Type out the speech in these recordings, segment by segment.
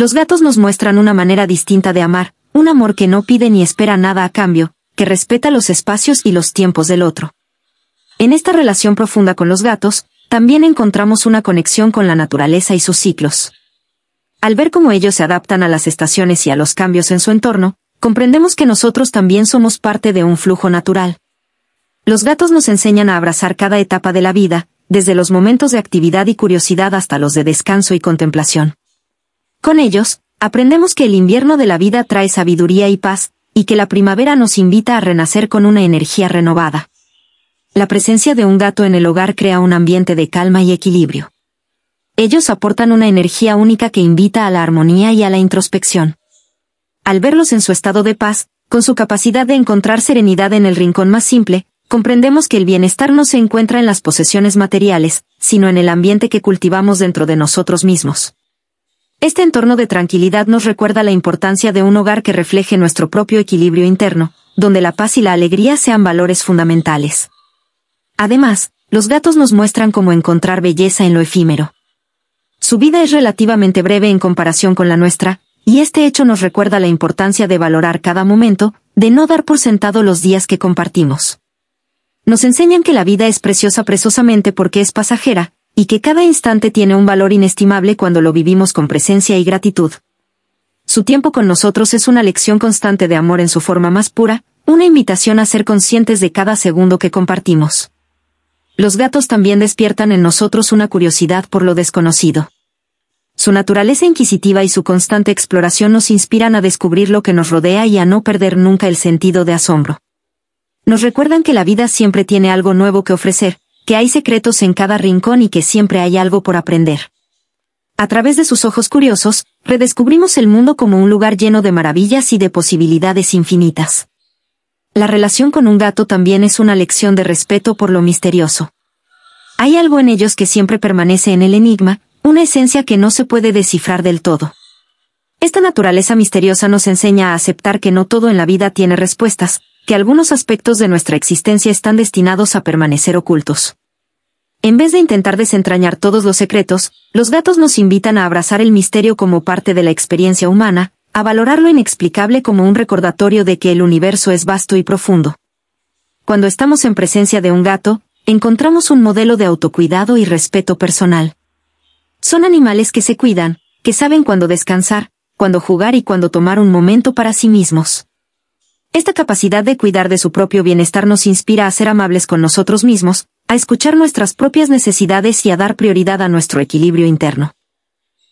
Los gatos nos muestran una manera distinta de amar, un amor que no pide ni espera nada a cambio, que respeta los espacios y los tiempos del otro. En esta relación profunda con los gatos, también encontramos una conexión con la naturaleza y sus ciclos. Al ver cómo ellos se adaptan a las estaciones y a los cambios en su entorno, comprendemos que nosotros también somos parte de un flujo natural. Los gatos nos enseñan a abrazar cada etapa de la vida, desde los momentos de actividad y curiosidad hasta los de descanso y contemplación. Con ellos, aprendemos que el invierno de la vida trae sabiduría y paz, y que la primavera nos invita a renacer con una energía renovada. La presencia de un gato en el hogar crea un ambiente de calma y equilibrio. Ellos aportan una energía única que invita a la armonía y a la introspección. Al verlos en su estado de paz, con su capacidad de encontrar serenidad en el rincón más simple, comprendemos que el bienestar no se encuentra en las posesiones materiales, sino en el ambiente que cultivamos dentro de nosotros mismos. Este entorno de tranquilidad nos recuerda la importancia de un hogar que refleje nuestro propio equilibrio interno, donde la paz y la alegría sean valores fundamentales. Además, los gatos nos muestran cómo encontrar belleza en lo efímero. Su vida es relativamente breve en comparación con la nuestra, y este hecho nos recuerda la importancia de valorar cada momento, de no dar por sentado los días que compartimos. Nos enseñan que la vida es preciosa preciosamente porque es pasajera, y que cada instante tiene un valor inestimable cuando lo vivimos con presencia y gratitud. Su tiempo con nosotros es una lección constante de amor en su forma más pura, una invitación a ser conscientes de cada segundo que compartimos. Los gatos también despiertan en nosotros una curiosidad por lo desconocido. Su naturaleza inquisitiva y su constante exploración nos inspiran a descubrir lo que nos rodea y a no perder nunca el sentido de asombro. Nos recuerdan que la vida siempre tiene algo nuevo que ofrecer, que hay secretos en cada rincón y que siempre hay algo por aprender. A través de sus ojos curiosos, redescubrimos el mundo como un lugar lleno de maravillas y de posibilidades infinitas. La relación con un gato también es una lección de respeto por lo misterioso. Hay algo en ellos que siempre permanece en el enigma, una esencia que no se puede descifrar del todo. Esta naturaleza misteriosa nos enseña a aceptar que no todo en la vida tiene respuestas, que algunos aspectos de nuestra existencia están destinados a permanecer ocultos. En vez de intentar desentrañar todos los secretos, los gatos nos invitan a abrazar el misterio como parte de la experiencia humana, a valorar lo inexplicable como un recordatorio de que el universo es vasto y profundo. Cuando estamos en presencia de un gato, encontramos un modelo de autocuidado y respeto personal. Son animales que se cuidan, que saben cuándo descansar, cuándo jugar y cuándo tomar un momento para sí mismos. Esta capacidad de cuidar de su propio bienestar nos inspira a ser amables con nosotros mismos, a escuchar nuestras propias necesidades y a dar prioridad a nuestro equilibrio interno.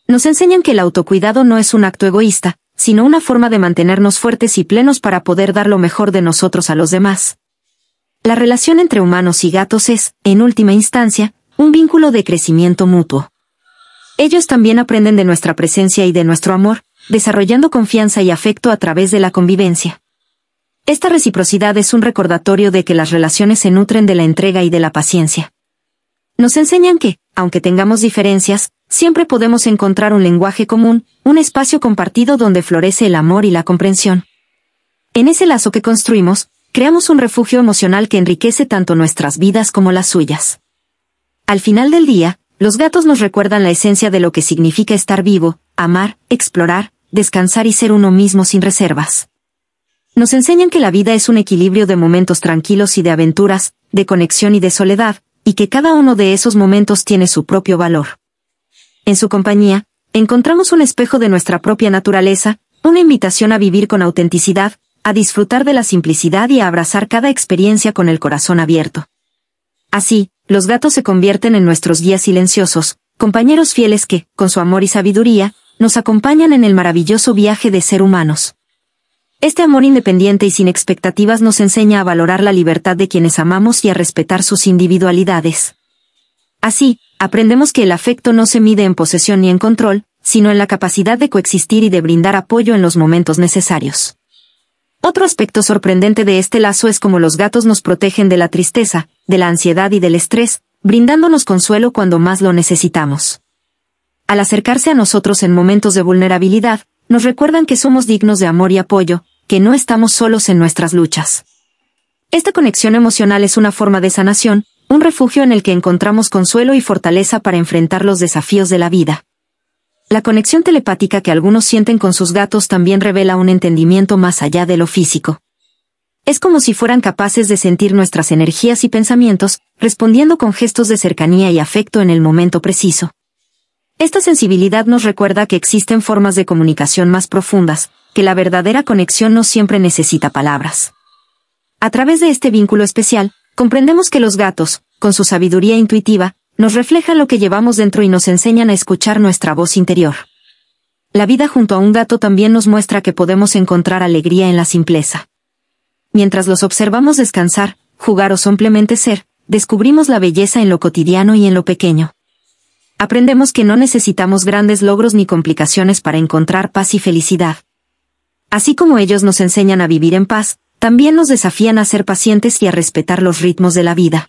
Nos enseñan que el autocuidado no es un acto egoísta, sino una forma de mantenernos fuertes y plenos para poder dar lo mejor de nosotros a los demás. La relación entre humanos y gatos es, en última instancia, un vínculo de crecimiento mutuo. Ellos también aprenden de nuestra presencia y de nuestro amor, desarrollando confianza y afecto a través de la convivencia. Esta reciprocidad es un recordatorio de que las relaciones se nutren de la entrega y de la paciencia. Nos enseñan que, aunque tengamos diferencias, siempre podemos encontrar un lenguaje común, un espacio compartido donde florece el amor y la comprensión. En ese lazo que construimos, creamos un refugio emocional que enriquece tanto nuestras vidas como las suyas. Al final del día, los gatos nos recuerdan la esencia de lo que significa estar vivo, amar, explorar, descansar y ser uno mismo sin reservas nos enseñan que la vida es un equilibrio de momentos tranquilos y de aventuras, de conexión y de soledad, y que cada uno de esos momentos tiene su propio valor. En su compañía, encontramos un espejo de nuestra propia naturaleza, una invitación a vivir con autenticidad, a disfrutar de la simplicidad y a abrazar cada experiencia con el corazón abierto. Así, los gatos se convierten en nuestros guías silenciosos, compañeros fieles que, con su amor y sabiduría, nos acompañan en el maravilloso viaje de ser humanos. Este amor independiente y sin expectativas nos enseña a valorar la libertad de quienes amamos y a respetar sus individualidades. Así, aprendemos que el afecto no se mide en posesión ni en control, sino en la capacidad de coexistir y de brindar apoyo en los momentos necesarios. Otro aspecto sorprendente de este lazo es cómo los gatos nos protegen de la tristeza, de la ansiedad y del estrés, brindándonos consuelo cuando más lo necesitamos. Al acercarse a nosotros en momentos de vulnerabilidad, nos recuerdan que somos dignos de amor y apoyo, que no estamos solos en nuestras luchas. Esta conexión emocional es una forma de sanación, un refugio en el que encontramos consuelo y fortaleza para enfrentar los desafíos de la vida. La conexión telepática que algunos sienten con sus gatos también revela un entendimiento más allá de lo físico. Es como si fueran capaces de sentir nuestras energías y pensamientos, respondiendo con gestos de cercanía y afecto en el momento preciso. Esta sensibilidad nos recuerda que existen formas de comunicación más profundas, que la verdadera conexión no siempre necesita palabras. A través de este vínculo especial, comprendemos que los gatos, con su sabiduría intuitiva, nos reflejan lo que llevamos dentro y nos enseñan a escuchar nuestra voz interior. La vida junto a un gato también nos muestra que podemos encontrar alegría en la simpleza. Mientras los observamos descansar, jugar o simplemente ser, descubrimos la belleza en lo cotidiano y en lo pequeño. Aprendemos que no necesitamos grandes logros ni complicaciones para encontrar paz y felicidad, Así como ellos nos enseñan a vivir en paz, también nos desafían a ser pacientes y a respetar los ritmos de la vida.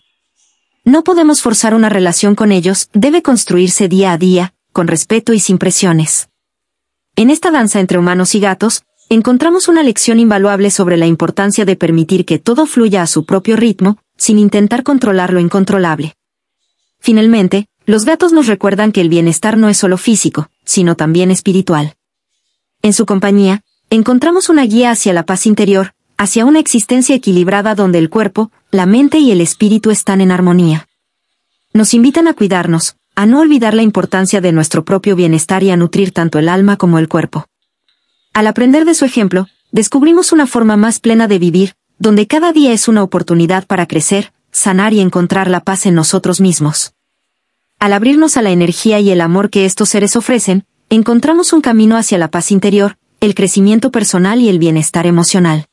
No podemos forzar una relación con ellos, debe construirse día a día, con respeto y sin presiones. En esta danza entre humanos y gatos, encontramos una lección invaluable sobre la importancia de permitir que todo fluya a su propio ritmo, sin intentar controlar lo incontrolable. Finalmente, los gatos nos recuerdan que el bienestar no es solo físico, sino también espiritual. En su compañía, encontramos una guía hacia la paz interior, hacia una existencia equilibrada donde el cuerpo, la mente y el espíritu están en armonía. Nos invitan a cuidarnos, a no olvidar la importancia de nuestro propio bienestar y a nutrir tanto el alma como el cuerpo. Al aprender de su ejemplo, descubrimos una forma más plena de vivir, donde cada día es una oportunidad para crecer, sanar y encontrar la paz en nosotros mismos. Al abrirnos a la energía y el amor que estos seres ofrecen, encontramos un camino hacia la paz interior, el crecimiento personal y el bienestar emocional.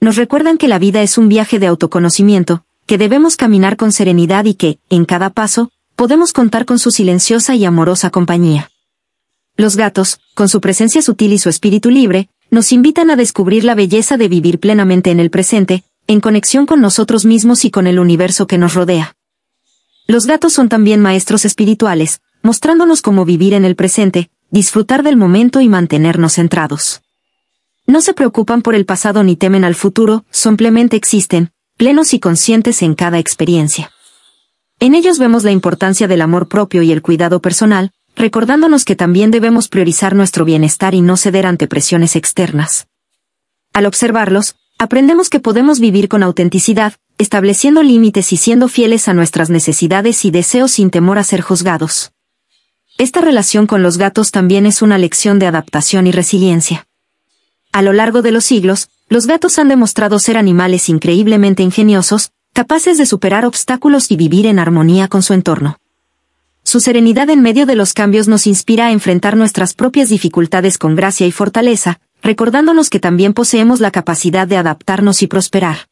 Nos recuerdan que la vida es un viaje de autoconocimiento, que debemos caminar con serenidad y que, en cada paso, podemos contar con su silenciosa y amorosa compañía. Los gatos, con su presencia sutil y su espíritu libre, nos invitan a descubrir la belleza de vivir plenamente en el presente, en conexión con nosotros mismos y con el universo que nos rodea. Los gatos son también maestros espirituales, mostrándonos cómo vivir en el presente, disfrutar del momento y mantenernos centrados. No se preocupan por el pasado ni temen al futuro, simplemente existen, plenos y conscientes en cada experiencia. En ellos vemos la importancia del amor propio y el cuidado personal, recordándonos que también debemos priorizar nuestro bienestar y no ceder ante presiones externas. Al observarlos, aprendemos que podemos vivir con autenticidad, estableciendo límites y siendo fieles a nuestras necesidades y deseos sin temor a ser juzgados. Esta relación con los gatos también es una lección de adaptación y resiliencia. A lo largo de los siglos, los gatos han demostrado ser animales increíblemente ingeniosos, capaces de superar obstáculos y vivir en armonía con su entorno. Su serenidad en medio de los cambios nos inspira a enfrentar nuestras propias dificultades con gracia y fortaleza, recordándonos que también poseemos la capacidad de adaptarnos y prosperar.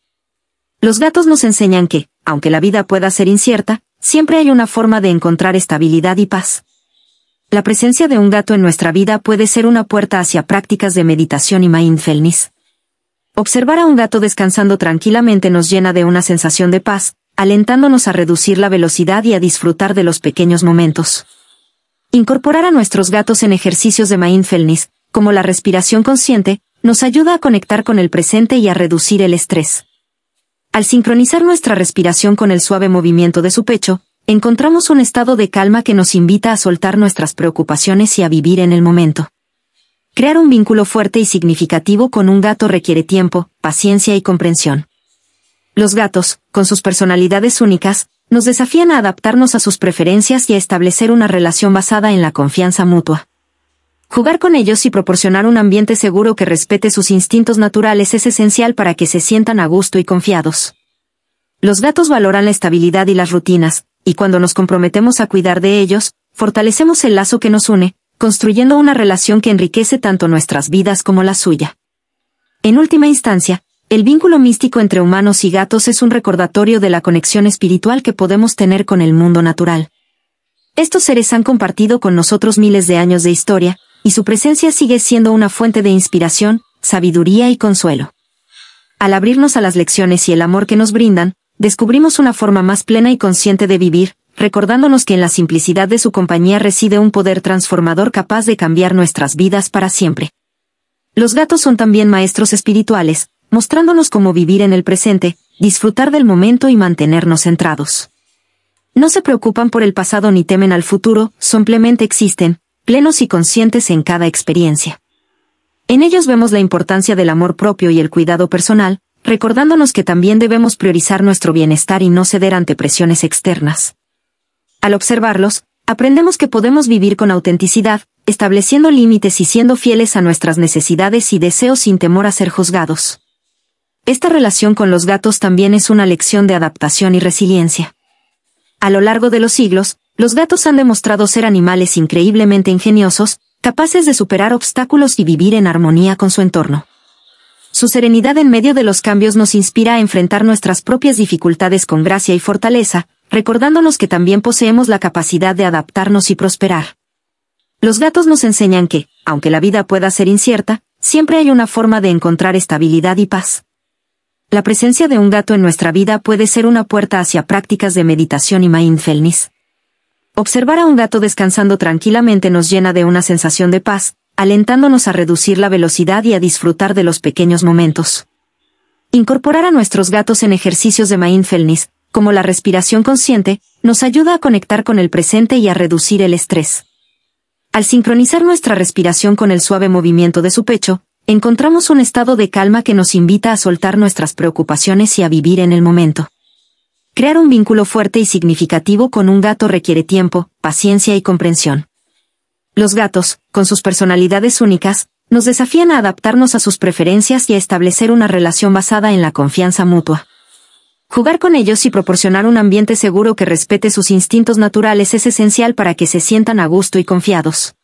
Los gatos nos enseñan que, aunque la vida pueda ser incierta, siempre hay una forma de encontrar estabilidad y paz. La presencia de un gato en nuestra vida puede ser una puerta hacia prácticas de meditación y mindfulness. Observar a un gato descansando tranquilamente nos llena de una sensación de paz, alentándonos a reducir la velocidad y a disfrutar de los pequeños momentos. Incorporar a nuestros gatos en ejercicios de mindfulness, como la respiración consciente, nos ayuda a conectar con el presente y a reducir el estrés. Al sincronizar nuestra respiración con el suave movimiento de su pecho, encontramos un estado de calma que nos invita a soltar nuestras preocupaciones y a vivir en el momento. Crear un vínculo fuerte y significativo con un gato requiere tiempo, paciencia y comprensión. Los gatos, con sus personalidades únicas, nos desafían a adaptarnos a sus preferencias y a establecer una relación basada en la confianza mutua. Jugar con ellos y proporcionar un ambiente seguro que respete sus instintos naturales es esencial para que se sientan a gusto y confiados. Los gatos valoran la estabilidad y las rutinas, y cuando nos comprometemos a cuidar de ellos, fortalecemos el lazo que nos une, construyendo una relación que enriquece tanto nuestras vidas como la suya. En última instancia, el vínculo místico entre humanos y gatos es un recordatorio de la conexión espiritual que podemos tener con el mundo natural. Estos seres han compartido con nosotros miles de años de historia, y su presencia sigue siendo una fuente de inspiración, sabiduría y consuelo. Al abrirnos a las lecciones y el amor que nos brindan, descubrimos una forma más plena y consciente de vivir, recordándonos que en la simplicidad de su compañía reside un poder transformador capaz de cambiar nuestras vidas para siempre. Los gatos son también maestros espirituales, mostrándonos cómo vivir en el presente, disfrutar del momento y mantenernos centrados. No se preocupan por el pasado ni temen al futuro, simplemente existen, plenos y conscientes en cada experiencia. En ellos vemos la importancia del amor propio y el cuidado personal, recordándonos que también debemos priorizar nuestro bienestar y no ceder ante presiones externas. Al observarlos, aprendemos que podemos vivir con autenticidad, estableciendo límites y siendo fieles a nuestras necesidades y deseos sin temor a ser juzgados. Esta relación con los gatos también es una lección de adaptación y resiliencia. A lo largo de los siglos, los gatos han demostrado ser animales increíblemente ingeniosos, capaces de superar obstáculos y vivir en armonía con su entorno. Su serenidad en medio de los cambios nos inspira a enfrentar nuestras propias dificultades con gracia y fortaleza, recordándonos que también poseemos la capacidad de adaptarnos y prosperar. Los gatos nos enseñan que, aunque la vida pueda ser incierta, siempre hay una forma de encontrar estabilidad y paz. La presencia de un gato en nuestra vida puede ser una puerta hacia prácticas de meditación y mindfulness. Observar a un gato descansando tranquilamente nos llena de una sensación de paz, alentándonos a reducir la velocidad y a disfrutar de los pequeños momentos. Incorporar a nuestros gatos en ejercicios de mindfulness, como la respiración consciente, nos ayuda a conectar con el presente y a reducir el estrés. Al sincronizar nuestra respiración con el suave movimiento de su pecho, encontramos un estado de calma que nos invita a soltar nuestras preocupaciones y a vivir en el momento. Crear un vínculo fuerte y significativo con un gato requiere tiempo, paciencia y comprensión. Los gatos, con sus personalidades únicas, nos desafían a adaptarnos a sus preferencias y a establecer una relación basada en la confianza mutua. Jugar con ellos y proporcionar un ambiente seguro que respete sus instintos naturales es esencial para que se sientan a gusto y confiados.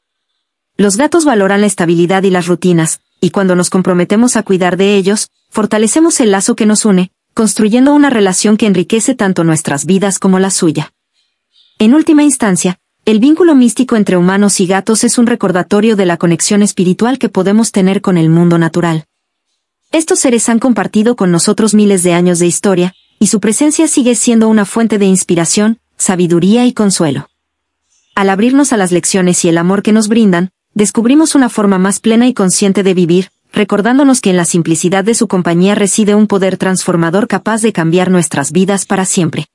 Los gatos valoran la estabilidad y las rutinas, y cuando nos comprometemos a cuidar de ellos, fortalecemos el lazo que nos une, construyendo una relación que enriquece tanto nuestras vidas como la suya. En última instancia, el vínculo místico entre humanos y gatos es un recordatorio de la conexión espiritual que podemos tener con el mundo natural. Estos seres han compartido con nosotros miles de años de historia, y su presencia sigue siendo una fuente de inspiración, sabiduría y consuelo. Al abrirnos a las lecciones y el amor que nos brindan, descubrimos una forma más plena y consciente de vivir, recordándonos que en la simplicidad de su compañía reside un poder transformador capaz de cambiar nuestras vidas para siempre.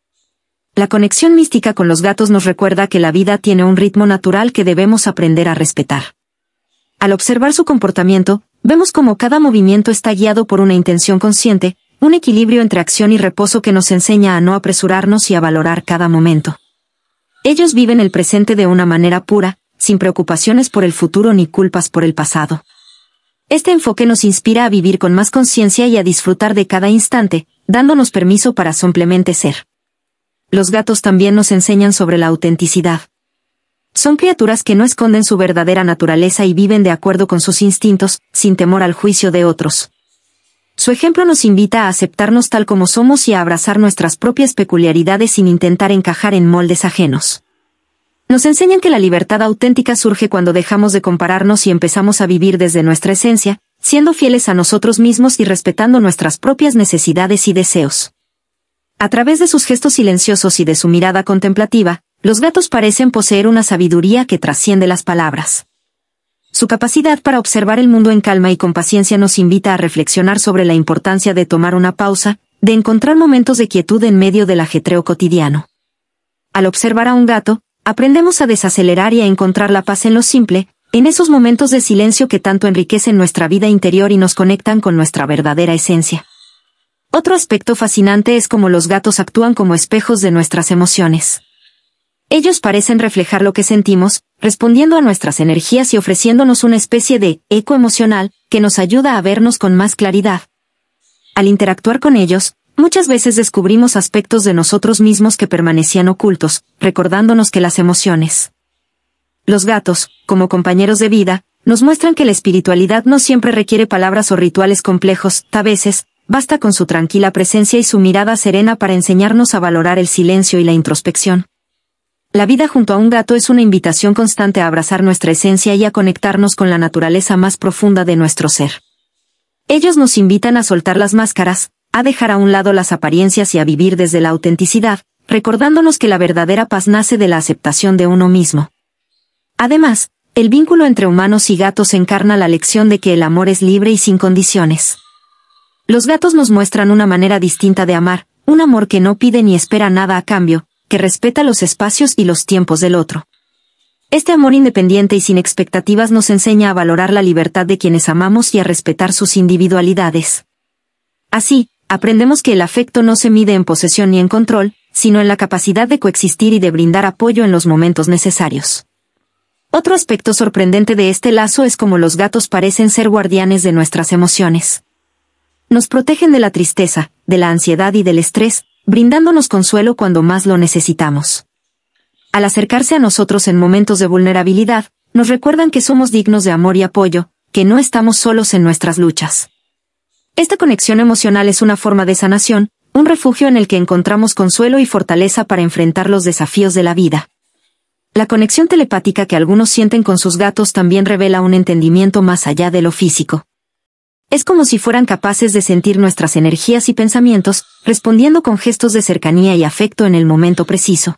La conexión mística con los gatos nos recuerda que la vida tiene un ritmo natural que debemos aprender a respetar. Al observar su comportamiento, vemos cómo cada movimiento está guiado por una intención consciente, un equilibrio entre acción y reposo que nos enseña a no apresurarnos y a valorar cada momento. Ellos viven el presente de una manera pura, sin preocupaciones por el futuro ni culpas por el pasado. Este enfoque nos inspira a vivir con más conciencia y a disfrutar de cada instante, dándonos permiso para simplemente ser los gatos también nos enseñan sobre la autenticidad. Son criaturas que no esconden su verdadera naturaleza y viven de acuerdo con sus instintos, sin temor al juicio de otros. Su ejemplo nos invita a aceptarnos tal como somos y a abrazar nuestras propias peculiaridades sin intentar encajar en moldes ajenos. Nos enseñan que la libertad auténtica surge cuando dejamos de compararnos y empezamos a vivir desde nuestra esencia, siendo fieles a nosotros mismos y respetando nuestras propias necesidades y deseos. A través de sus gestos silenciosos y de su mirada contemplativa, los gatos parecen poseer una sabiduría que trasciende las palabras. Su capacidad para observar el mundo en calma y con paciencia nos invita a reflexionar sobre la importancia de tomar una pausa, de encontrar momentos de quietud en medio del ajetreo cotidiano. Al observar a un gato, aprendemos a desacelerar y a encontrar la paz en lo simple, en esos momentos de silencio que tanto enriquecen nuestra vida interior y nos conectan con nuestra verdadera esencia. Otro aspecto fascinante es cómo los gatos actúan como espejos de nuestras emociones. Ellos parecen reflejar lo que sentimos, respondiendo a nuestras energías y ofreciéndonos una especie de eco emocional que nos ayuda a vernos con más claridad. Al interactuar con ellos, muchas veces descubrimos aspectos de nosotros mismos que permanecían ocultos, recordándonos que las emociones. Los gatos, como compañeros de vida, nos muestran que la espiritualidad no siempre requiere palabras o rituales complejos, a veces, Basta con su tranquila presencia y su mirada serena para enseñarnos a valorar el silencio y la introspección. La vida junto a un gato es una invitación constante a abrazar nuestra esencia y a conectarnos con la naturaleza más profunda de nuestro ser. Ellos nos invitan a soltar las máscaras, a dejar a un lado las apariencias y a vivir desde la autenticidad, recordándonos que la verdadera paz nace de la aceptación de uno mismo. Además, el vínculo entre humanos y gatos encarna la lección de que el amor es libre y sin condiciones. Los gatos nos muestran una manera distinta de amar, un amor que no pide ni espera nada a cambio, que respeta los espacios y los tiempos del otro. Este amor independiente y sin expectativas nos enseña a valorar la libertad de quienes amamos y a respetar sus individualidades. Así, aprendemos que el afecto no se mide en posesión ni en control, sino en la capacidad de coexistir y de brindar apoyo en los momentos necesarios. Otro aspecto sorprendente de este lazo es cómo los gatos parecen ser guardianes de nuestras emociones nos protegen de la tristeza, de la ansiedad y del estrés, brindándonos consuelo cuando más lo necesitamos. Al acercarse a nosotros en momentos de vulnerabilidad, nos recuerdan que somos dignos de amor y apoyo, que no estamos solos en nuestras luchas. Esta conexión emocional es una forma de sanación, un refugio en el que encontramos consuelo y fortaleza para enfrentar los desafíos de la vida. La conexión telepática que algunos sienten con sus gatos también revela un entendimiento más allá de lo físico. Es como si fueran capaces de sentir nuestras energías y pensamientos, respondiendo con gestos de cercanía y afecto en el momento preciso.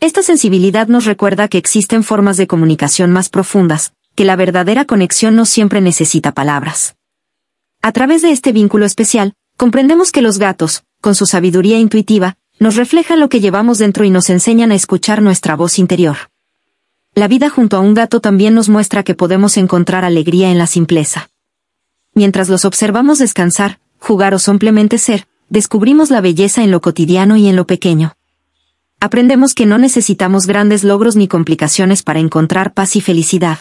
Esta sensibilidad nos recuerda que existen formas de comunicación más profundas, que la verdadera conexión no siempre necesita palabras. A través de este vínculo especial, comprendemos que los gatos, con su sabiduría intuitiva, nos reflejan lo que llevamos dentro y nos enseñan a escuchar nuestra voz interior. La vida junto a un gato también nos muestra que podemos encontrar alegría en la simpleza. Mientras los observamos descansar, jugar o simplemente ser, descubrimos la belleza en lo cotidiano y en lo pequeño. Aprendemos que no necesitamos grandes logros ni complicaciones para encontrar paz y felicidad.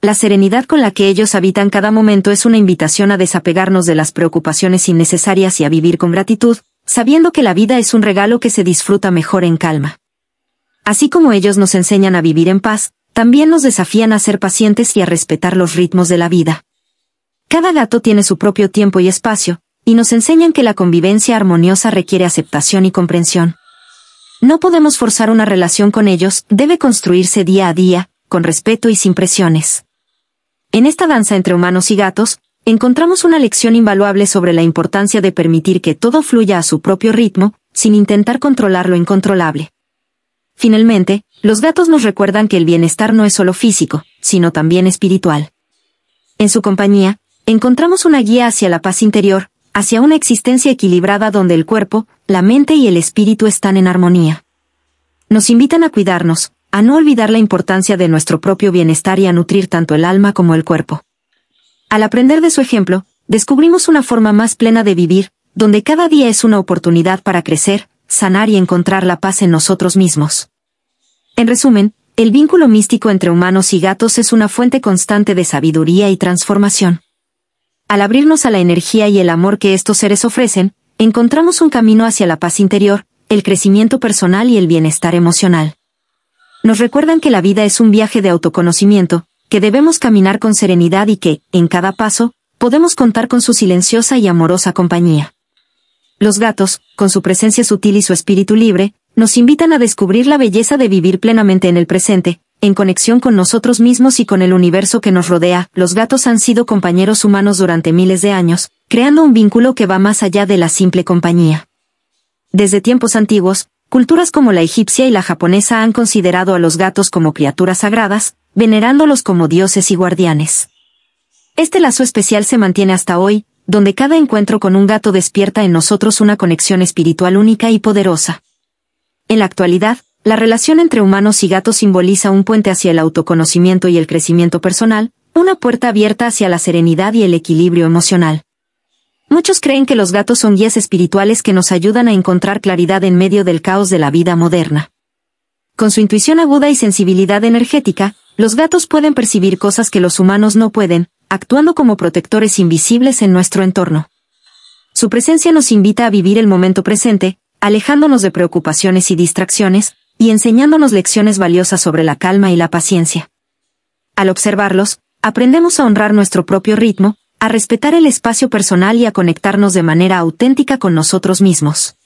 La serenidad con la que ellos habitan cada momento es una invitación a desapegarnos de las preocupaciones innecesarias y a vivir con gratitud, sabiendo que la vida es un regalo que se disfruta mejor en calma. Así como ellos nos enseñan a vivir en paz, también nos desafían a ser pacientes y a respetar los ritmos de la vida. Cada gato tiene su propio tiempo y espacio, y nos enseñan que la convivencia armoniosa requiere aceptación y comprensión. No podemos forzar una relación con ellos, debe construirse día a día, con respeto y sin presiones. En esta danza entre humanos y gatos, encontramos una lección invaluable sobre la importancia de permitir que todo fluya a su propio ritmo, sin intentar controlar lo incontrolable. Finalmente, los gatos nos recuerdan que el bienestar no es solo físico, sino también espiritual. En su compañía, encontramos una guía hacia la paz interior, hacia una existencia equilibrada donde el cuerpo, la mente y el espíritu están en armonía. Nos invitan a cuidarnos, a no olvidar la importancia de nuestro propio bienestar y a nutrir tanto el alma como el cuerpo. Al aprender de su ejemplo, descubrimos una forma más plena de vivir, donde cada día es una oportunidad para crecer, sanar y encontrar la paz en nosotros mismos. En resumen, el vínculo místico entre humanos y gatos es una fuente constante de sabiduría y transformación al abrirnos a la energía y el amor que estos seres ofrecen, encontramos un camino hacia la paz interior, el crecimiento personal y el bienestar emocional. Nos recuerdan que la vida es un viaje de autoconocimiento, que debemos caminar con serenidad y que, en cada paso, podemos contar con su silenciosa y amorosa compañía. Los gatos, con su presencia sutil y su espíritu libre, nos invitan a descubrir la belleza de vivir plenamente en el presente, en conexión con nosotros mismos y con el universo que nos rodea, los gatos han sido compañeros humanos durante miles de años, creando un vínculo que va más allá de la simple compañía. Desde tiempos antiguos, culturas como la egipcia y la japonesa han considerado a los gatos como criaturas sagradas, venerándolos como dioses y guardianes. Este lazo especial se mantiene hasta hoy, donde cada encuentro con un gato despierta en nosotros una conexión espiritual única y poderosa. En la actualidad, la relación entre humanos y gatos simboliza un puente hacia el autoconocimiento y el crecimiento personal, una puerta abierta hacia la serenidad y el equilibrio emocional. Muchos creen que los gatos son guías espirituales que nos ayudan a encontrar claridad en medio del caos de la vida moderna. Con su intuición aguda y sensibilidad energética, los gatos pueden percibir cosas que los humanos no pueden, actuando como protectores invisibles en nuestro entorno. Su presencia nos invita a vivir el momento presente, alejándonos de preocupaciones y distracciones, y enseñándonos lecciones valiosas sobre la calma y la paciencia. Al observarlos, aprendemos a honrar nuestro propio ritmo, a respetar el espacio personal y a conectarnos de manera auténtica con nosotros mismos.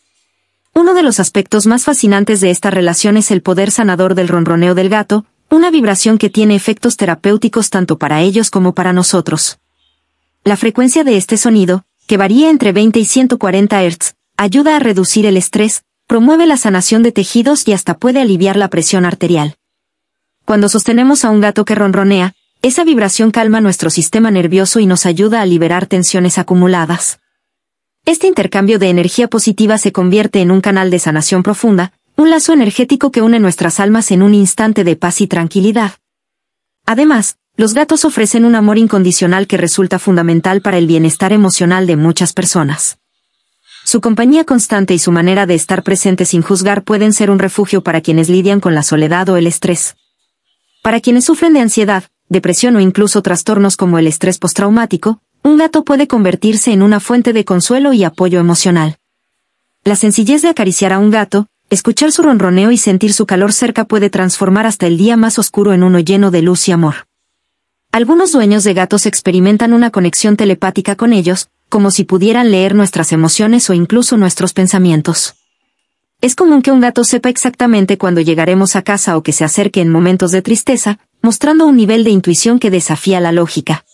Uno de los aspectos más fascinantes de esta relación es el poder sanador del ronroneo del gato, una vibración que tiene efectos terapéuticos tanto para ellos como para nosotros. La frecuencia de este sonido, que varía entre 20 y 140 Hz, ayuda a reducir el estrés, promueve la sanación de tejidos y hasta puede aliviar la presión arterial. Cuando sostenemos a un gato que ronronea, esa vibración calma nuestro sistema nervioso y nos ayuda a liberar tensiones acumuladas. Este intercambio de energía positiva se convierte en un canal de sanación profunda, un lazo energético que une nuestras almas en un instante de paz y tranquilidad. Además, los gatos ofrecen un amor incondicional que resulta fundamental para el bienestar emocional de muchas personas. Su compañía constante y su manera de estar presente sin juzgar pueden ser un refugio para quienes lidian con la soledad o el estrés. Para quienes sufren de ansiedad, depresión o incluso trastornos como el estrés postraumático, un gato puede convertirse en una fuente de consuelo y apoyo emocional. La sencillez de acariciar a un gato, escuchar su ronroneo y sentir su calor cerca puede transformar hasta el día más oscuro en uno lleno de luz y amor. Algunos dueños de gatos experimentan una conexión telepática con ellos, como si pudieran leer nuestras emociones o incluso nuestros pensamientos. Es común que un gato sepa exactamente cuándo llegaremos a casa o que se acerque en momentos de tristeza, mostrando un nivel de intuición que desafía la lógica.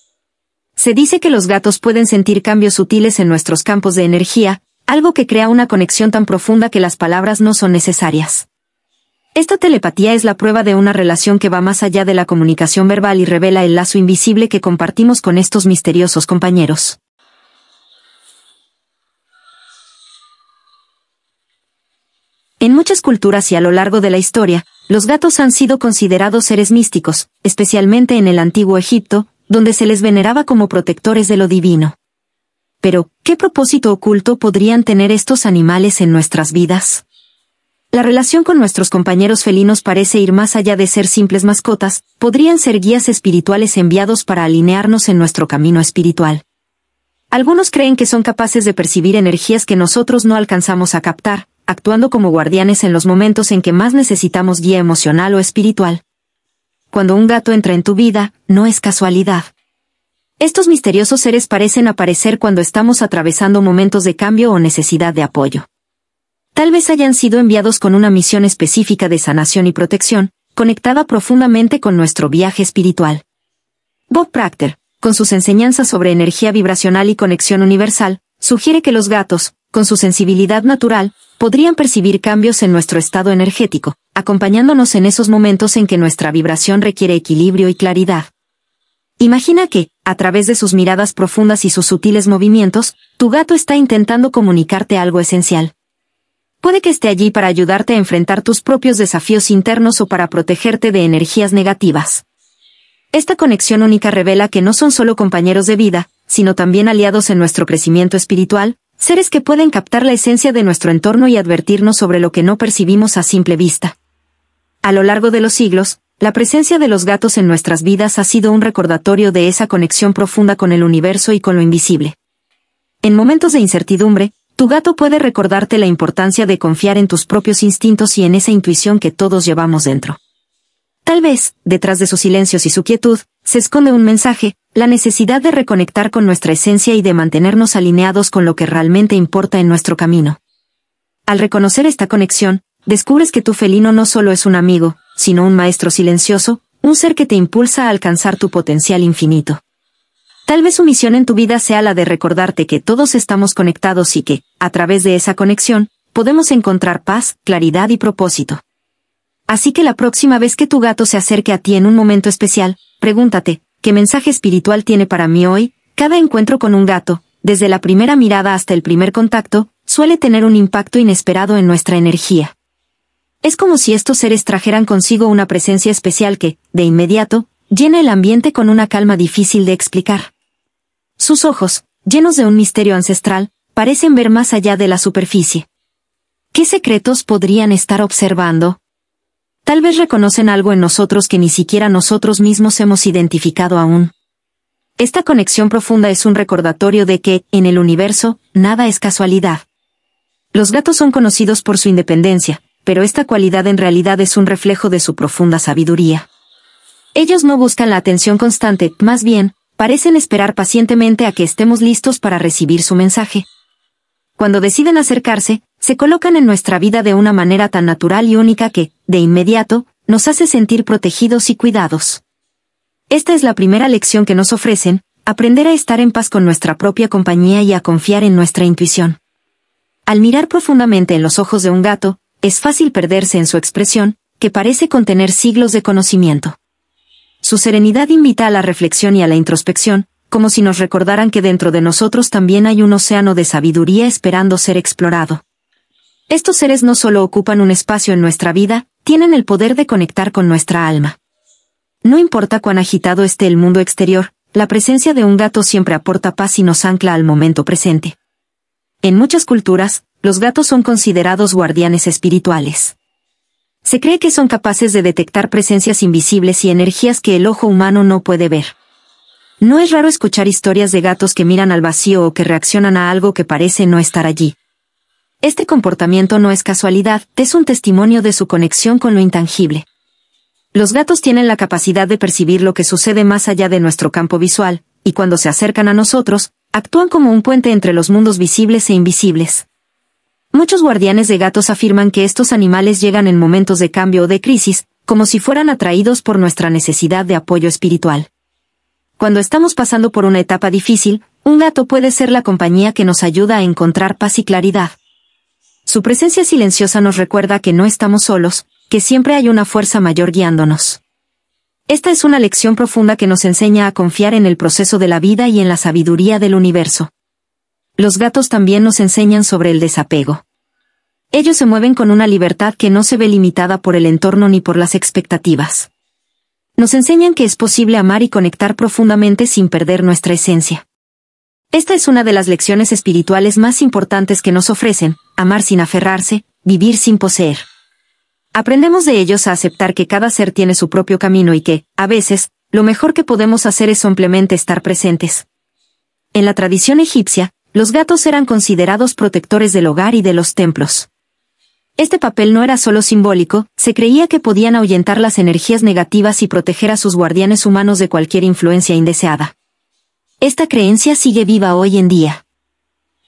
Se dice que los gatos pueden sentir cambios sutiles en nuestros campos de energía, algo que crea una conexión tan profunda que las palabras no son necesarias. Esta telepatía es la prueba de una relación que va más allá de la comunicación verbal y revela el lazo invisible que compartimos con estos misteriosos compañeros. En muchas culturas y a lo largo de la historia, los gatos han sido considerados seres místicos, especialmente en el antiguo Egipto, donde se les veneraba como protectores de lo divino. Pero, ¿qué propósito oculto podrían tener estos animales en nuestras vidas? La relación con nuestros compañeros felinos parece ir más allá de ser simples mascotas, podrían ser guías espirituales enviados para alinearnos en nuestro camino espiritual. Algunos creen que son capaces de percibir energías que nosotros no alcanzamos a captar, actuando como guardianes en los momentos en que más necesitamos guía emocional o espiritual. Cuando un gato entra en tu vida, no es casualidad. Estos misteriosos seres parecen aparecer cuando estamos atravesando momentos de cambio o necesidad de apoyo. Tal vez hayan sido enviados con una misión específica de sanación y protección, conectada profundamente con nuestro viaje espiritual. Bob Practer, con sus enseñanzas sobre energía vibracional y conexión universal, sugiere que los gatos, con su sensibilidad natural, podrían percibir cambios en nuestro estado energético, acompañándonos en esos momentos en que nuestra vibración requiere equilibrio y claridad. Imagina que, a través de sus miradas profundas y sus sutiles movimientos, tu gato está intentando comunicarte algo esencial. Puede que esté allí para ayudarte a enfrentar tus propios desafíos internos o para protegerte de energías negativas. Esta conexión única revela que no son solo compañeros de vida, sino también aliados en nuestro crecimiento espiritual, seres que pueden captar la esencia de nuestro entorno y advertirnos sobre lo que no percibimos a simple vista. A lo largo de los siglos, la presencia de los gatos en nuestras vidas ha sido un recordatorio de esa conexión profunda con el universo y con lo invisible. En momentos de incertidumbre, tu gato puede recordarte la importancia de confiar en tus propios instintos y en esa intuición que todos llevamos dentro. Tal vez, detrás de sus silencios y su quietud, se esconde un mensaje, la necesidad de reconectar con nuestra esencia y de mantenernos alineados con lo que realmente importa en nuestro camino. Al reconocer esta conexión, descubres que tu felino no solo es un amigo, sino un maestro silencioso, un ser que te impulsa a alcanzar tu potencial infinito. Tal vez su misión en tu vida sea la de recordarte que todos estamos conectados y que, a través de esa conexión, podemos encontrar paz, claridad y propósito. Así que la próxima vez que tu gato se acerque a ti en un momento especial, pregúntate, ¿Qué mensaje espiritual tiene para mí hoy? Cada encuentro con un gato, desde la primera mirada hasta el primer contacto, suele tener un impacto inesperado en nuestra energía. Es como si estos seres trajeran consigo una presencia especial que, de inmediato, llena el ambiente con una calma difícil de explicar. Sus ojos, llenos de un misterio ancestral, parecen ver más allá de la superficie. ¿Qué secretos podrían estar observando? Tal vez reconocen algo en nosotros que ni siquiera nosotros mismos hemos identificado aún. Esta conexión profunda es un recordatorio de que, en el universo, nada es casualidad. Los gatos son conocidos por su independencia, pero esta cualidad en realidad es un reflejo de su profunda sabiduría. Ellos no buscan la atención constante, más bien, parecen esperar pacientemente a que estemos listos para recibir su mensaje. Cuando deciden acercarse, se colocan en nuestra vida de una manera tan natural y única que, de inmediato, nos hace sentir protegidos y cuidados. Esta es la primera lección que nos ofrecen, aprender a estar en paz con nuestra propia compañía y a confiar en nuestra intuición. Al mirar profundamente en los ojos de un gato, es fácil perderse en su expresión, que parece contener siglos de conocimiento. Su serenidad invita a la reflexión y a la introspección, como si nos recordaran que dentro de nosotros también hay un océano de sabiduría esperando ser explorado. Estos seres no solo ocupan un espacio en nuestra vida, tienen el poder de conectar con nuestra alma. No importa cuán agitado esté el mundo exterior, la presencia de un gato siempre aporta paz y nos ancla al momento presente. En muchas culturas, los gatos son considerados guardianes espirituales. Se cree que son capaces de detectar presencias invisibles y energías que el ojo humano no puede ver. No es raro escuchar historias de gatos que miran al vacío o que reaccionan a algo que parece no estar allí. Este comportamiento no es casualidad, es un testimonio de su conexión con lo intangible. Los gatos tienen la capacidad de percibir lo que sucede más allá de nuestro campo visual, y cuando se acercan a nosotros, actúan como un puente entre los mundos visibles e invisibles. Muchos guardianes de gatos afirman que estos animales llegan en momentos de cambio o de crisis, como si fueran atraídos por nuestra necesidad de apoyo espiritual. Cuando estamos pasando por una etapa difícil, un gato puede ser la compañía que nos ayuda a encontrar paz y claridad. Su presencia silenciosa nos recuerda que no estamos solos, que siempre hay una fuerza mayor guiándonos. Esta es una lección profunda que nos enseña a confiar en el proceso de la vida y en la sabiduría del universo. Los gatos también nos enseñan sobre el desapego. Ellos se mueven con una libertad que no se ve limitada por el entorno ni por las expectativas. Nos enseñan que es posible amar y conectar profundamente sin perder nuestra esencia. Esta es una de las lecciones espirituales más importantes que nos ofrecen, amar sin aferrarse, vivir sin poseer. Aprendemos de ellos a aceptar que cada ser tiene su propio camino y que, a veces, lo mejor que podemos hacer es simplemente estar presentes. En la tradición egipcia, los gatos eran considerados protectores del hogar y de los templos. Este papel no era solo simbólico, se creía que podían ahuyentar las energías negativas y proteger a sus guardianes humanos de cualquier influencia indeseada. Esta creencia sigue viva hoy en día.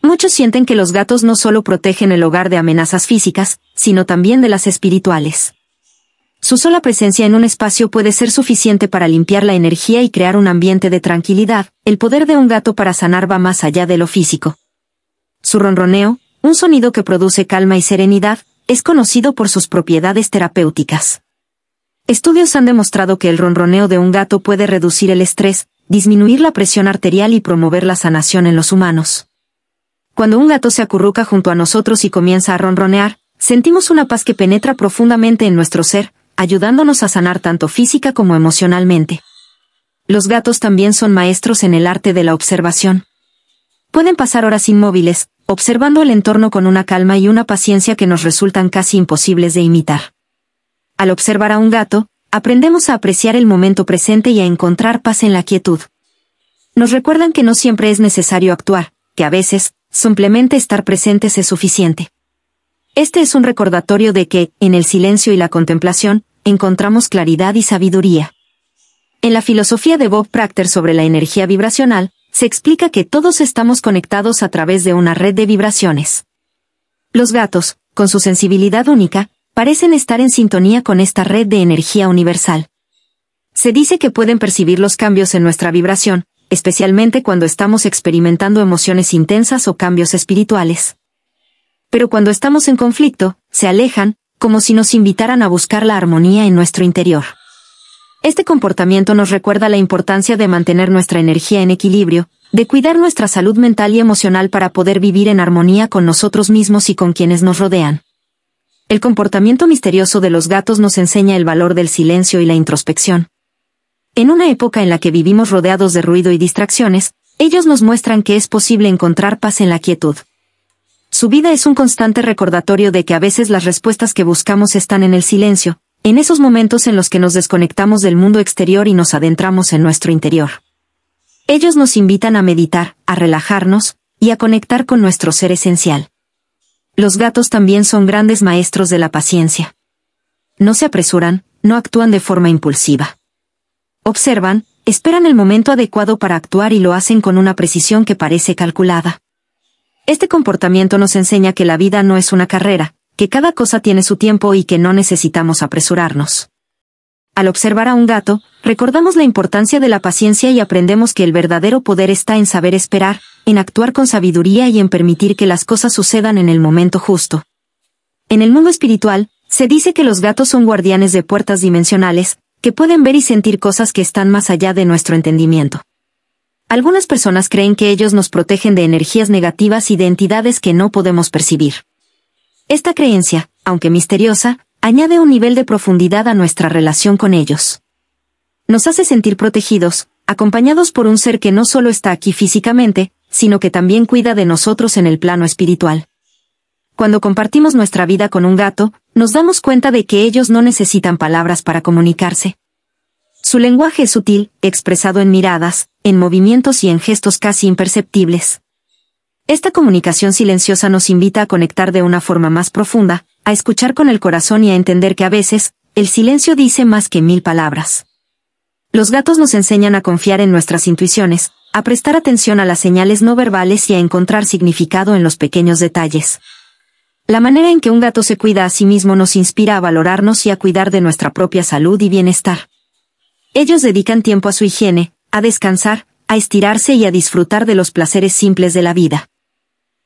Muchos sienten que los gatos no solo protegen el hogar de amenazas físicas, sino también de las espirituales. Su sola presencia en un espacio puede ser suficiente para limpiar la energía y crear un ambiente de tranquilidad. El poder de un gato para sanar va más allá de lo físico. Su ronroneo, un sonido que produce calma y serenidad, es conocido por sus propiedades terapéuticas. Estudios han demostrado que el ronroneo de un gato puede reducir el estrés, disminuir la presión arterial y promover la sanación en los humanos. Cuando un gato se acurruca junto a nosotros y comienza a ronronear, sentimos una paz que penetra profundamente en nuestro ser, ayudándonos a sanar tanto física como emocionalmente. Los gatos también son maestros en el arte de la observación. Pueden pasar horas inmóviles, observando el entorno con una calma y una paciencia que nos resultan casi imposibles de imitar. Al observar a un gato, aprendemos a apreciar el momento presente y a encontrar paz en la quietud. Nos recuerdan que no siempre es necesario actuar, que a veces, simplemente estar presentes es suficiente. Este es un recordatorio de que, en el silencio y la contemplación, encontramos claridad y sabiduría. En la filosofía de Bob Proctor sobre la energía vibracional, se explica que todos estamos conectados a través de una red de vibraciones. Los gatos, con su sensibilidad única, parecen estar en sintonía con esta red de energía universal. Se dice que pueden percibir los cambios en nuestra vibración, especialmente cuando estamos experimentando emociones intensas o cambios espirituales. Pero cuando estamos en conflicto, se alejan, como si nos invitaran a buscar la armonía en nuestro interior. Este comportamiento nos recuerda la importancia de mantener nuestra energía en equilibrio, de cuidar nuestra salud mental y emocional para poder vivir en armonía con nosotros mismos y con quienes nos rodean. El comportamiento misterioso de los gatos nos enseña el valor del silencio y la introspección, en una época en la que vivimos rodeados de ruido y distracciones, ellos nos muestran que es posible encontrar paz en la quietud. Su vida es un constante recordatorio de que a veces las respuestas que buscamos están en el silencio, en esos momentos en los que nos desconectamos del mundo exterior y nos adentramos en nuestro interior. Ellos nos invitan a meditar, a relajarnos, y a conectar con nuestro ser esencial. Los gatos también son grandes maestros de la paciencia. No se apresuran, no actúan de forma impulsiva observan, esperan el momento adecuado para actuar y lo hacen con una precisión que parece calculada. Este comportamiento nos enseña que la vida no es una carrera, que cada cosa tiene su tiempo y que no necesitamos apresurarnos. Al observar a un gato, recordamos la importancia de la paciencia y aprendemos que el verdadero poder está en saber esperar, en actuar con sabiduría y en permitir que las cosas sucedan en el momento justo. En el mundo espiritual, se dice que los gatos son guardianes de puertas dimensionales, que pueden ver y sentir cosas que están más allá de nuestro entendimiento. Algunas personas creen que ellos nos protegen de energías negativas y de entidades que no podemos percibir. Esta creencia, aunque misteriosa, añade un nivel de profundidad a nuestra relación con ellos. Nos hace sentir protegidos, acompañados por un ser que no solo está aquí físicamente, sino que también cuida de nosotros en el plano espiritual cuando compartimos nuestra vida con un gato, nos damos cuenta de que ellos no necesitan palabras para comunicarse. Su lenguaje es sutil, expresado en miradas, en movimientos y en gestos casi imperceptibles. Esta comunicación silenciosa nos invita a conectar de una forma más profunda, a escuchar con el corazón y a entender que a veces, el silencio dice más que mil palabras. Los gatos nos enseñan a confiar en nuestras intuiciones, a prestar atención a las señales no verbales y a encontrar significado en los pequeños detalles. La manera en que un gato se cuida a sí mismo nos inspira a valorarnos y a cuidar de nuestra propia salud y bienestar. Ellos dedican tiempo a su higiene, a descansar, a estirarse y a disfrutar de los placeres simples de la vida.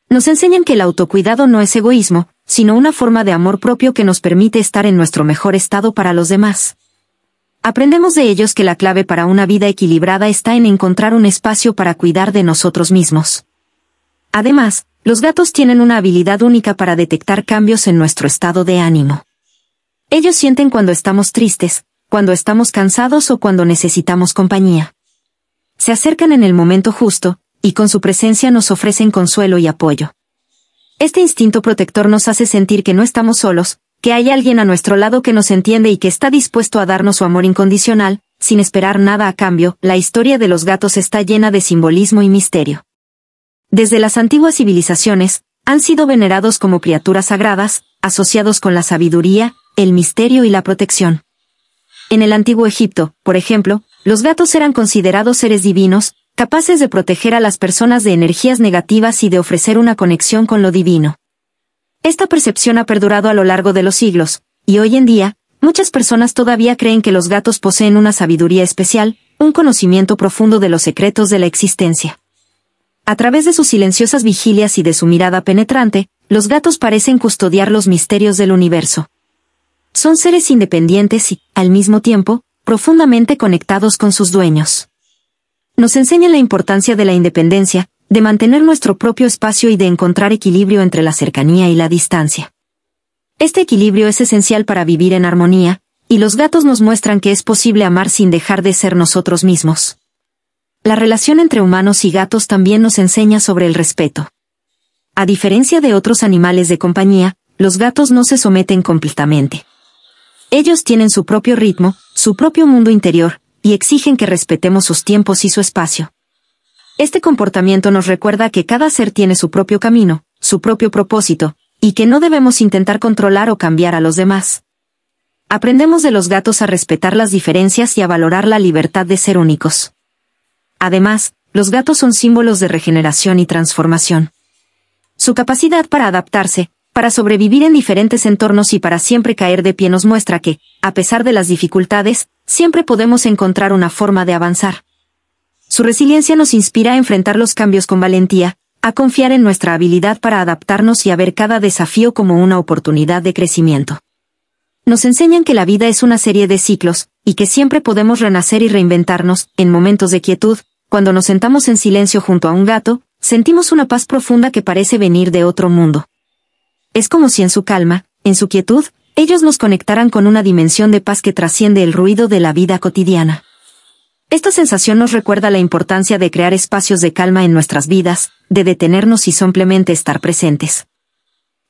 Nos enseñan que el autocuidado no es egoísmo, sino una forma de amor propio que nos permite estar en nuestro mejor estado para los demás. Aprendemos de ellos que la clave para una vida equilibrada está en encontrar un espacio para cuidar de nosotros mismos. Además, los gatos tienen una habilidad única para detectar cambios en nuestro estado de ánimo. Ellos sienten cuando estamos tristes, cuando estamos cansados o cuando necesitamos compañía. Se acercan en el momento justo, y con su presencia nos ofrecen consuelo y apoyo. Este instinto protector nos hace sentir que no estamos solos, que hay alguien a nuestro lado que nos entiende y que está dispuesto a darnos su amor incondicional, sin esperar nada a cambio, la historia de los gatos está llena de simbolismo y misterio. Desde las antiguas civilizaciones, han sido venerados como criaturas sagradas, asociados con la sabiduría, el misterio y la protección. En el antiguo Egipto, por ejemplo, los gatos eran considerados seres divinos, capaces de proteger a las personas de energías negativas y de ofrecer una conexión con lo divino. Esta percepción ha perdurado a lo largo de los siglos, y hoy en día, muchas personas todavía creen que los gatos poseen una sabiduría especial, un conocimiento profundo de los secretos de la existencia. A través de sus silenciosas vigilias y de su mirada penetrante, los gatos parecen custodiar los misterios del universo. Son seres independientes y, al mismo tiempo, profundamente conectados con sus dueños. Nos enseñan la importancia de la independencia, de mantener nuestro propio espacio y de encontrar equilibrio entre la cercanía y la distancia. Este equilibrio es esencial para vivir en armonía, y los gatos nos muestran que es posible amar sin dejar de ser nosotros mismos. La relación entre humanos y gatos también nos enseña sobre el respeto. A diferencia de otros animales de compañía, los gatos no se someten completamente. Ellos tienen su propio ritmo, su propio mundo interior, y exigen que respetemos sus tiempos y su espacio. Este comportamiento nos recuerda que cada ser tiene su propio camino, su propio propósito, y que no debemos intentar controlar o cambiar a los demás. Aprendemos de los gatos a respetar las diferencias y a valorar la libertad de ser únicos. Además, los gatos son símbolos de regeneración y transformación. Su capacidad para adaptarse, para sobrevivir en diferentes entornos y para siempre caer de pie nos muestra que, a pesar de las dificultades, siempre podemos encontrar una forma de avanzar. Su resiliencia nos inspira a enfrentar los cambios con valentía, a confiar en nuestra habilidad para adaptarnos y a ver cada desafío como una oportunidad de crecimiento. Nos enseñan que la vida es una serie de ciclos, y que siempre podemos renacer y reinventarnos, en momentos de quietud, cuando nos sentamos en silencio junto a un gato, sentimos una paz profunda que parece venir de otro mundo. Es como si en su calma, en su quietud, ellos nos conectaran con una dimensión de paz que trasciende el ruido de la vida cotidiana. Esta sensación nos recuerda la importancia de crear espacios de calma en nuestras vidas, de detenernos y simplemente estar presentes.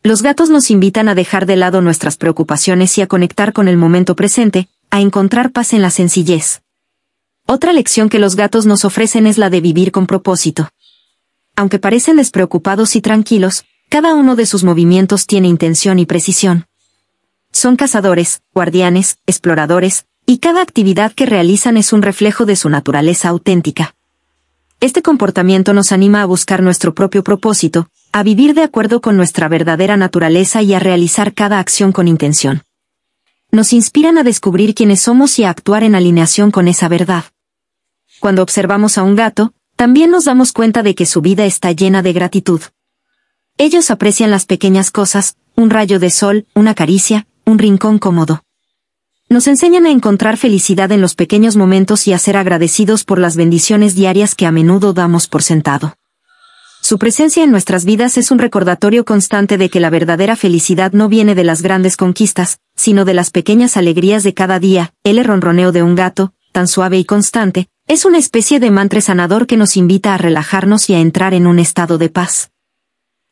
Los gatos nos invitan a dejar de lado nuestras preocupaciones y a conectar con el momento presente, a encontrar paz en la sencillez. Otra lección que los gatos nos ofrecen es la de vivir con propósito. Aunque parecen despreocupados y tranquilos, cada uno de sus movimientos tiene intención y precisión. Son cazadores, guardianes, exploradores, y cada actividad que realizan es un reflejo de su naturaleza auténtica. Este comportamiento nos anima a buscar nuestro propio propósito, a vivir de acuerdo con nuestra verdadera naturaleza y a realizar cada acción con intención. Nos inspiran a descubrir quiénes somos y a actuar en alineación con esa verdad cuando observamos a un gato, también nos damos cuenta de que su vida está llena de gratitud. Ellos aprecian las pequeñas cosas, un rayo de sol, una caricia, un rincón cómodo. Nos enseñan a encontrar felicidad en los pequeños momentos y a ser agradecidos por las bendiciones diarias que a menudo damos por sentado. Su presencia en nuestras vidas es un recordatorio constante de que la verdadera felicidad no viene de las grandes conquistas, sino de las pequeñas alegrías de cada día, el ronroneo de un gato, tan suave y constante, es una especie de mantra sanador que nos invita a relajarnos y a entrar en un estado de paz.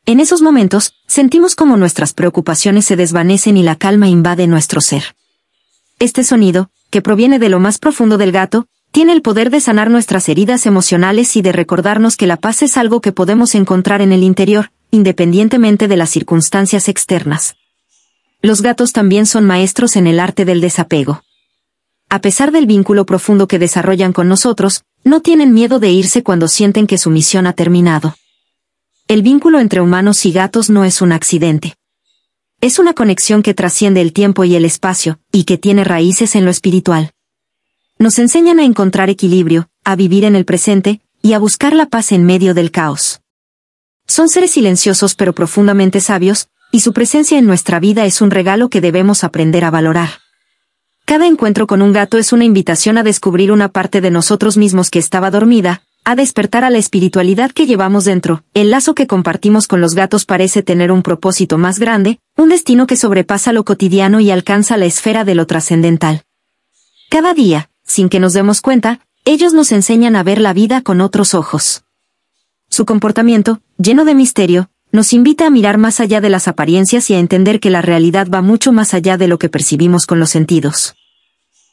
En esos momentos, sentimos como nuestras preocupaciones se desvanecen y la calma invade nuestro ser. Este sonido, que proviene de lo más profundo del gato, tiene el poder de sanar nuestras heridas emocionales y de recordarnos que la paz es algo que podemos encontrar en el interior, independientemente de las circunstancias externas. Los gatos también son maestros en el arte del desapego a pesar del vínculo profundo que desarrollan con nosotros, no tienen miedo de irse cuando sienten que su misión ha terminado. El vínculo entre humanos y gatos no es un accidente. Es una conexión que trasciende el tiempo y el espacio, y que tiene raíces en lo espiritual. Nos enseñan a encontrar equilibrio, a vivir en el presente, y a buscar la paz en medio del caos. Son seres silenciosos pero profundamente sabios, y su presencia en nuestra vida es un regalo que debemos aprender a valorar. Cada encuentro con un gato es una invitación a descubrir una parte de nosotros mismos que estaba dormida, a despertar a la espiritualidad que llevamos dentro. El lazo que compartimos con los gatos parece tener un propósito más grande, un destino que sobrepasa lo cotidiano y alcanza la esfera de lo trascendental. Cada día, sin que nos demos cuenta, ellos nos enseñan a ver la vida con otros ojos. Su comportamiento, lleno de misterio, nos invita a mirar más allá de las apariencias y a entender que la realidad va mucho más allá de lo que percibimos con los sentidos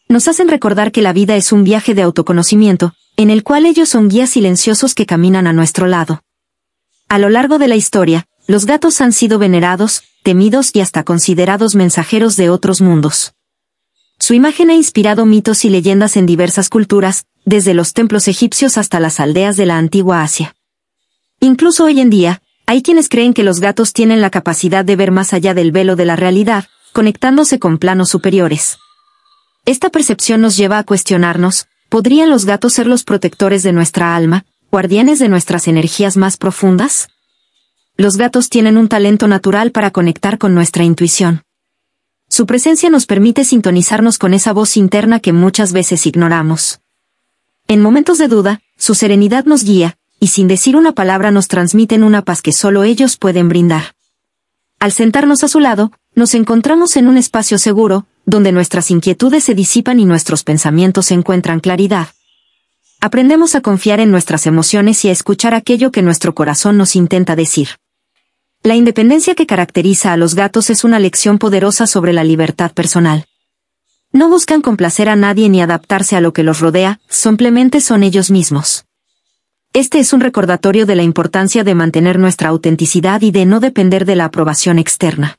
nos hacen recordar que la vida es un viaje de autoconocimiento, en el cual ellos son guías silenciosos que caminan a nuestro lado. A lo largo de la historia, los gatos han sido venerados, temidos y hasta considerados mensajeros de otros mundos. Su imagen ha inspirado mitos y leyendas en diversas culturas, desde los templos egipcios hasta las aldeas de la antigua Asia. Incluso hoy en día, hay quienes creen que los gatos tienen la capacidad de ver más allá del velo de la realidad, conectándose con planos superiores. Esta percepción nos lleva a cuestionarnos, ¿podrían los gatos ser los protectores de nuestra alma, guardianes de nuestras energías más profundas? Los gatos tienen un talento natural para conectar con nuestra intuición. Su presencia nos permite sintonizarnos con esa voz interna que muchas veces ignoramos. En momentos de duda, su serenidad nos guía, y sin decir una palabra nos transmiten una paz que solo ellos pueden brindar. Al sentarnos a su lado, nos encontramos en un espacio seguro, donde nuestras inquietudes se disipan y nuestros pensamientos encuentran claridad. Aprendemos a confiar en nuestras emociones y a escuchar aquello que nuestro corazón nos intenta decir. La independencia que caracteriza a los gatos es una lección poderosa sobre la libertad personal. No buscan complacer a nadie ni adaptarse a lo que los rodea, simplemente son ellos mismos. Este es un recordatorio de la importancia de mantener nuestra autenticidad y de no depender de la aprobación externa.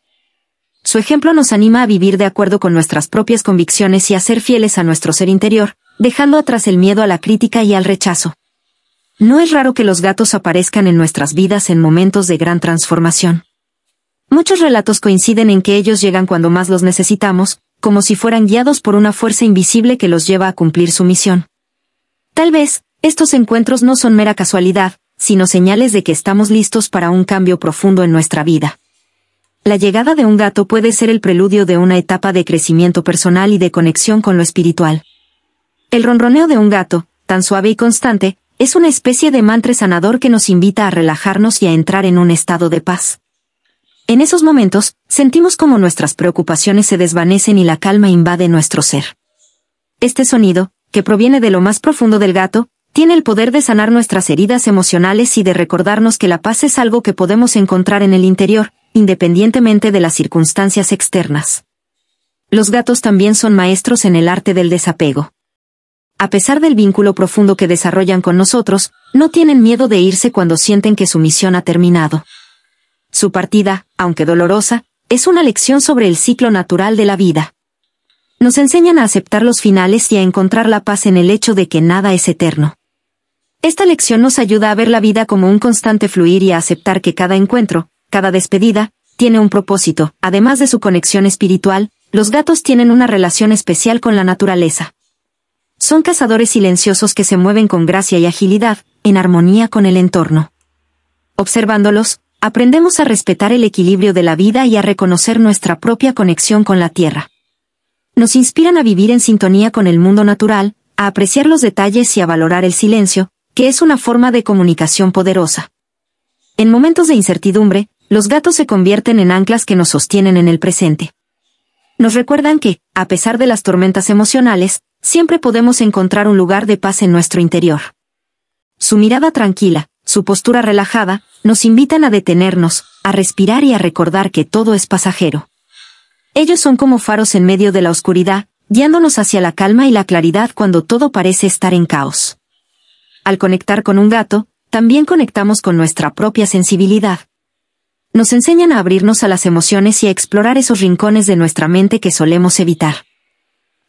Su ejemplo nos anima a vivir de acuerdo con nuestras propias convicciones y a ser fieles a nuestro ser interior, dejando atrás el miedo a la crítica y al rechazo. No es raro que los gatos aparezcan en nuestras vidas en momentos de gran transformación. Muchos relatos coinciden en que ellos llegan cuando más los necesitamos, como si fueran guiados por una fuerza invisible que los lleva a cumplir su misión. Tal vez, estos encuentros no son mera casualidad, sino señales de que estamos listos para un cambio profundo en nuestra vida. La llegada de un gato puede ser el preludio de una etapa de crecimiento personal y de conexión con lo espiritual. El ronroneo de un gato, tan suave y constante, es una especie de mantra sanador que nos invita a relajarnos y a entrar en un estado de paz. En esos momentos, sentimos como nuestras preocupaciones se desvanecen y la calma invade nuestro ser. Este sonido, que proviene de lo más profundo del gato, tiene el poder de sanar nuestras heridas emocionales y de recordarnos que la paz es algo que podemos encontrar en el interior, independientemente de las circunstancias externas. Los gatos también son maestros en el arte del desapego. A pesar del vínculo profundo que desarrollan con nosotros, no tienen miedo de irse cuando sienten que su misión ha terminado. Su partida, aunque dolorosa, es una lección sobre el ciclo natural de la vida. Nos enseñan a aceptar los finales y a encontrar la paz en el hecho de que nada es eterno. Esta lección nos ayuda a ver la vida como un constante fluir y a aceptar que cada encuentro, cada despedida tiene un propósito. Además de su conexión espiritual, los gatos tienen una relación especial con la naturaleza. Son cazadores silenciosos que se mueven con gracia y agilidad, en armonía con el entorno. Observándolos, aprendemos a respetar el equilibrio de la vida y a reconocer nuestra propia conexión con la tierra. Nos inspiran a vivir en sintonía con el mundo natural, a apreciar los detalles y a valorar el silencio, que es una forma de comunicación poderosa. En momentos de incertidumbre, los gatos se convierten en anclas que nos sostienen en el presente. Nos recuerdan que, a pesar de las tormentas emocionales, siempre podemos encontrar un lugar de paz en nuestro interior. Su mirada tranquila, su postura relajada, nos invitan a detenernos, a respirar y a recordar que todo es pasajero. Ellos son como faros en medio de la oscuridad, guiándonos hacia la calma y la claridad cuando todo parece estar en caos. Al conectar con un gato, también conectamos con nuestra propia sensibilidad, nos enseñan a abrirnos a las emociones y a explorar esos rincones de nuestra mente que solemos evitar.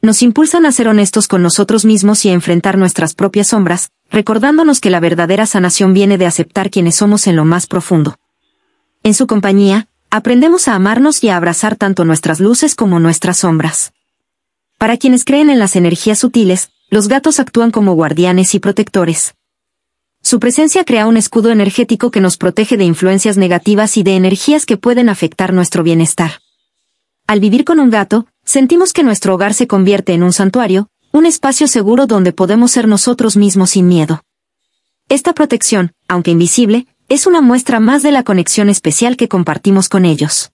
Nos impulsan a ser honestos con nosotros mismos y a enfrentar nuestras propias sombras, recordándonos que la verdadera sanación viene de aceptar quienes somos en lo más profundo. En su compañía, aprendemos a amarnos y a abrazar tanto nuestras luces como nuestras sombras. Para quienes creen en las energías sutiles, los gatos actúan como guardianes y protectores, su presencia crea un escudo energético que nos protege de influencias negativas y de energías que pueden afectar nuestro bienestar. Al vivir con un gato, sentimos que nuestro hogar se convierte en un santuario, un espacio seguro donde podemos ser nosotros mismos sin miedo. Esta protección, aunque invisible, es una muestra más de la conexión especial que compartimos con ellos.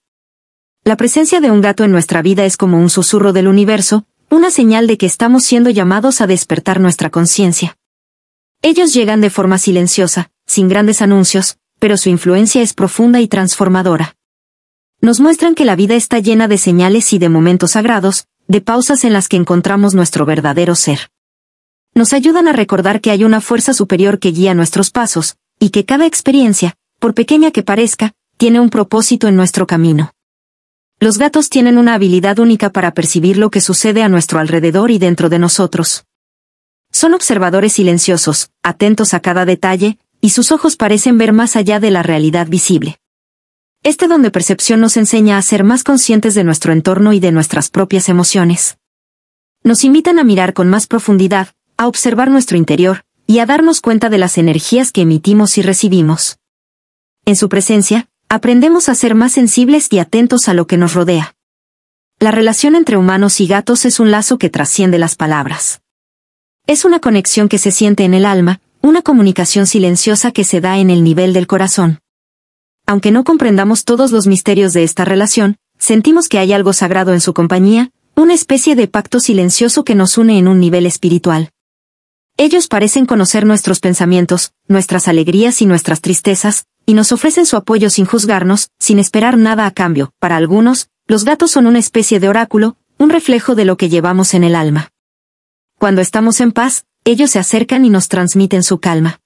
La presencia de un gato en nuestra vida es como un susurro del universo, una señal de que estamos siendo llamados a despertar nuestra conciencia. Ellos llegan de forma silenciosa, sin grandes anuncios, pero su influencia es profunda y transformadora. Nos muestran que la vida está llena de señales y de momentos sagrados, de pausas en las que encontramos nuestro verdadero ser. Nos ayudan a recordar que hay una fuerza superior que guía nuestros pasos, y que cada experiencia, por pequeña que parezca, tiene un propósito en nuestro camino. Los gatos tienen una habilidad única para percibir lo que sucede a nuestro alrededor y dentro de nosotros. Son observadores silenciosos, atentos a cada detalle, y sus ojos parecen ver más allá de la realidad visible. Este don de percepción nos enseña a ser más conscientes de nuestro entorno y de nuestras propias emociones. Nos invitan a mirar con más profundidad, a observar nuestro interior, y a darnos cuenta de las energías que emitimos y recibimos. En su presencia, aprendemos a ser más sensibles y atentos a lo que nos rodea. La relación entre humanos y gatos es un lazo que trasciende las palabras. Es una conexión que se siente en el alma, una comunicación silenciosa que se da en el nivel del corazón. Aunque no comprendamos todos los misterios de esta relación, sentimos que hay algo sagrado en su compañía, una especie de pacto silencioso que nos une en un nivel espiritual. Ellos parecen conocer nuestros pensamientos, nuestras alegrías y nuestras tristezas, y nos ofrecen su apoyo sin juzgarnos, sin esperar nada a cambio. Para algunos, los gatos son una especie de oráculo, un reflejo de lo que llevamos en el alma. Cuando estamos en paz, ellos se acercan y nos transmiten su calma.